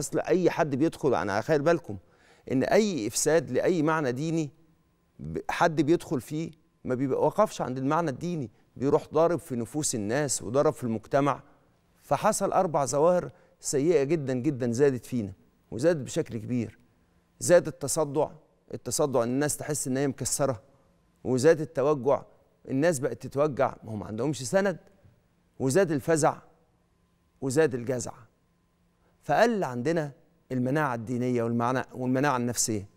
اصل اي حد بيدخل انا خلي بالكم ان اي افساد لاي معنى ديني حد بيدخل فيه ما بيوقفش عند المعنى الديني بيروح ضارب في نفوس الناس وضرب في المجتمع فحصل اربع ظواهر سيئه جدا جدا زادت فينا وزادت بشكل كبير زاد التصدع التصدع ان الناس تحس ان هي مكسره وزاد التوجع الناس بقت تتوجع ما هم ما عندهمش سند وزاد الفزع وزاد الجزع فقل عندنا المناعة الدينية والمناعة النفسية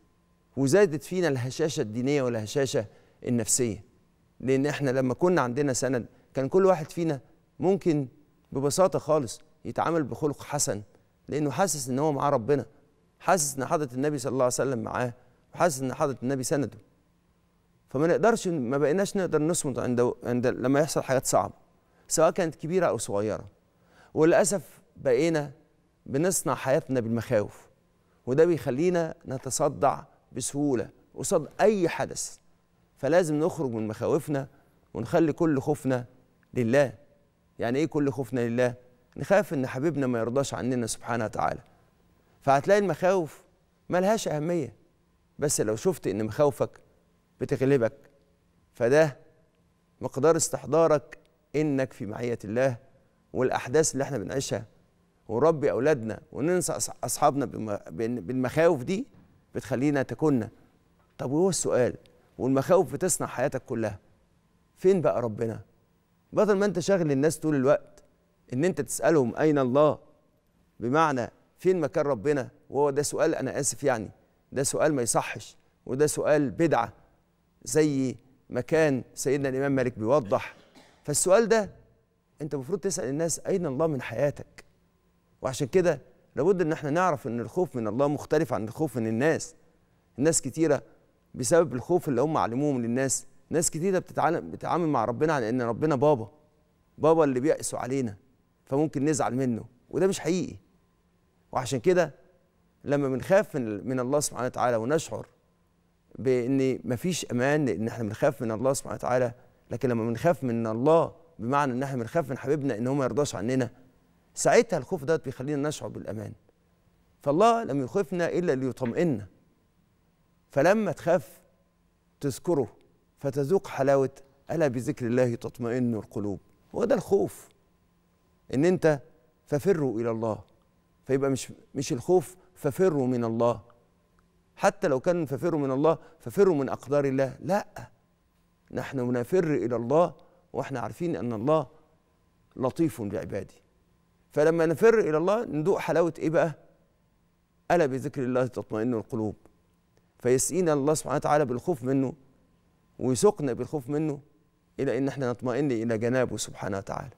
وزادت فينا الهشاشة الدينية والهشاشة النفسية لأن احنا لما كنا عندنا سند كان كل واحد فينا ممكن ببساطة خالص يتعامل بخلق حسن لأنه حاسس إن هو معاه ربنا حاسس إن حضرة النبي صلى الله عليه وسلم معاه وحاسس إن حضرة النبي سنده فما نقدرش ما بقيناش نقدر نصمت عند عند لما يحصل حاجات صعبة سواء كانت كبيرة أو صغيرة وللأسف بقينا بنصنع حياتنا بالمخاوف وده بيخلينا نتصدع بسهولة قصاد أي حدث فلازم نخرج من مخاوفنا ونخلي كل خوفنا لله يعني إيه كل خوفنا لله؟ نخاف إن حبيبنا ما يرضاش عننا سبحانه وتعالى فهتلاقي المخاوف ملهاش أهمية بس لو شفت إن مخاوفك بتغلبك فده مقدار استحضارك إنك في معية الله والأحداث اللي احنا بنعيشها ونربي اولادنا وننسى اصحابنا بالمخاوف دي بتخلينا تكوننا طب وهو السؤال والمخاوف بتصنع حياتك كلها فين بقى ربنا بدل ما انت شاغل الناس طول الوقت ان انت تسالهم اين الله بمعنى فين مكان ربنا وهو ده سؤال انا اسف يعني ده سؤال ما يصحش وده سؤال بدعه زي ما كان سيدنا الامام مالك بيوضح فالسؤال ده انت المفروض تسال الناس اين الله من حياتك وعشان كده لابد ان احنا نعرف ان الخوف من الله مختلف عن الخوف من الناس الناس كتيره بسبب الخوف اللي هم علموهم للناس ناس كتيره بتتعلم بتتعامل مع ربنا على ان ربنا بابا بابا اللي بيقسوا علينا فممكن نزعل منه وده مش حقيقي وعشان كده لما بنخاف من, من الله سبحانه وتعالى ونشعر بان مفيش امان لان احنا بنخاف من الله سبحانه وتعالى لكن لما بنخاف من الله بمعنى ان احنا بنخاف من حبيبنا ان هو ما يرضاش عننا ساعتها الخوف ده بيخلينا نشعر بالامان فالله لم يخفنا الا ليطمئننا فلما تخاف تذكره فتذوق حلاوه الا بذكر الله تطمئن القلوب هو ده الخوف ان انت ففروا الى الله فيبقى مش مش الخوف ففروا من الله حتى لو كان ففروا من الله ففروا من اقدار الله لا نحن نفر الى الله واحنا عارفين ان الله لطيف بعباده فلما نفر الى الله ندوق حلاوه ايه بقى الا بذكر الله تطمئن القلوب فيسقينا الله سبحانه وتعالى بالخوف منه ويسوقنا بالخوف منه الى ان احنا نطمئن الى جنابه سبحانه وتعالى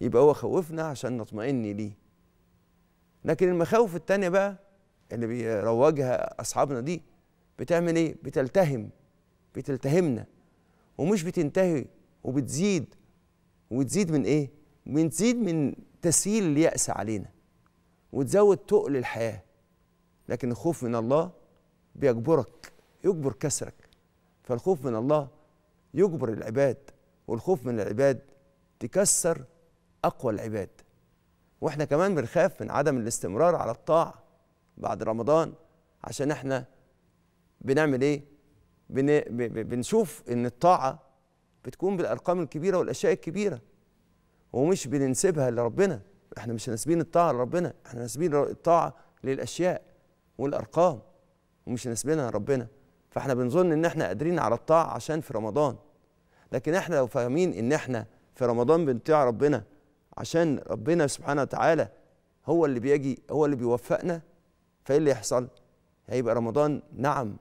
يبقى هو خوفنا عشان نطمئن ليه لكن المخاوف الثانيه بقى اللي بيروجها اصحابنا دي بتعمل ايه بتلتهم بتلتهمنا ومش بتنتهي وبتزيد وتزيد من ايه بتزيد من تسهيل اليأس علينا وتزود تقل الحياة لكن الخوف من الله بيجبرك يجبر كسرك فالخوف من الله يجبر العباد والخوف من العباد تكسر أقوى العباد واحنا كمان بنخاف من عدم الاستمرار على الطاعة بعد رمضان عشان احنا بنعمل ايه بن... بنشوف ان الطاعة بتكون بالأرقام الكبيرة والأشياء الكبيرة ومش بننسبها لربنا احنا مش ناسبين الطاعه لربنا احنا ناسبين الطاعه للاشياء والارقام ومش ناسبينها لربنا فاحنا بنظن ان احنا قادرين على الطاعه عشان في رمضان لكن احنا لو فاهمين ان احنا في رمضان بنطيع ربنا عشان ربنا سبحانه وتعالى هو اللي بيجي هو اللي بيوفقنا فايه اللي يحصل هيبقى رمضان نعم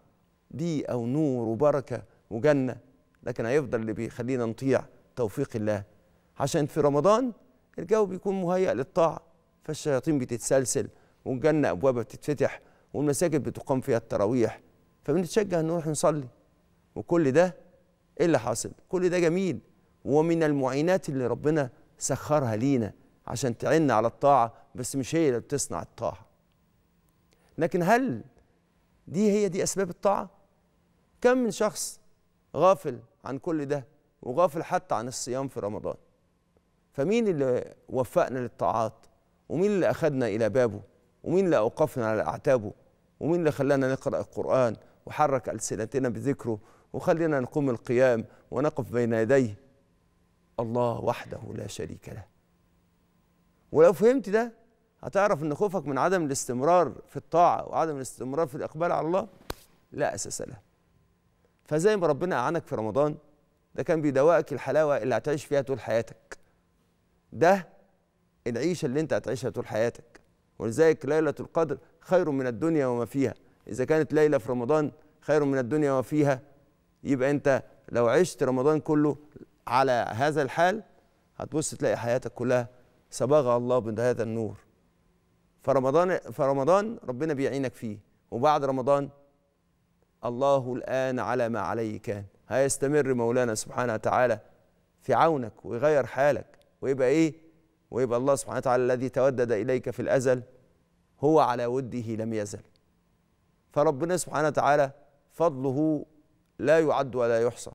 دي او نور وبركه وجنه لكن هيفضل اللي بيخلينا نطيع توفيق الله عشان في رمضان الجو بيكون مهيأ للطاعة فالشياطين بتتسلسل والجنة أبوابها بتتفتح والمساجد بتقام فيها التراويح فبنتشجع نروح نصلي وكل ده إيه اللي حاصل؟ كل ده جميل ومن المعينات اللي ربنا سخرها لينا عشان تعيننا على الطاعة بس مش هي اللي بتصنع الطاعة لكن هل دي هي دي أسباب الطاعة؟ كم من شخص غافل عن كل ده وغافل حتى عن الصيام في رمضان فمين اللي وفقنا للطاعات ومين اللي أخذنا إلى بابه ومين اللي أوقفنا على أعتابه ومين اللي خلانا نقرأ القرآن وحرك ألسنتنا بذكره وخلينا نقوم القيام ونقف بين يديه الله وحده لا شريك له ولو فهمت ده هتعرف ان خوفك من عدم الاستمرار في الطاعه وعدم الاستمرار في الاقبال على الله لا اساس له فزي ما ربنا اعانك في رمضان ده كان بيدوقك الحلاوه اللي هتعيش فيها طول حياتك ده العيشه اللي انت هتعيشها طول حياتك ولذلك ليله القدر خير من الدنيا وما فيها اذا كانت ليله في رمضان خير من الدنيا وما فيها يبقى انت لو عشت رمضان كله على هذا الحال هتبص تلاقي حياتك كلها صبغها الله بهذا النور فرمضان فرمضان ربنا بيعينك فيه وبعد رمضان الله الآن على ما عليه كان هيستمر مولانا سبحانه وتعالى في عونك ويغير حالك ويبقى ايه ويبقى الله سبحانه وتعالى الذي تودد اليك في الازل هو على وده لم يزل فربنا سبحانه وتعالى فضله لا يعد ولا يحصى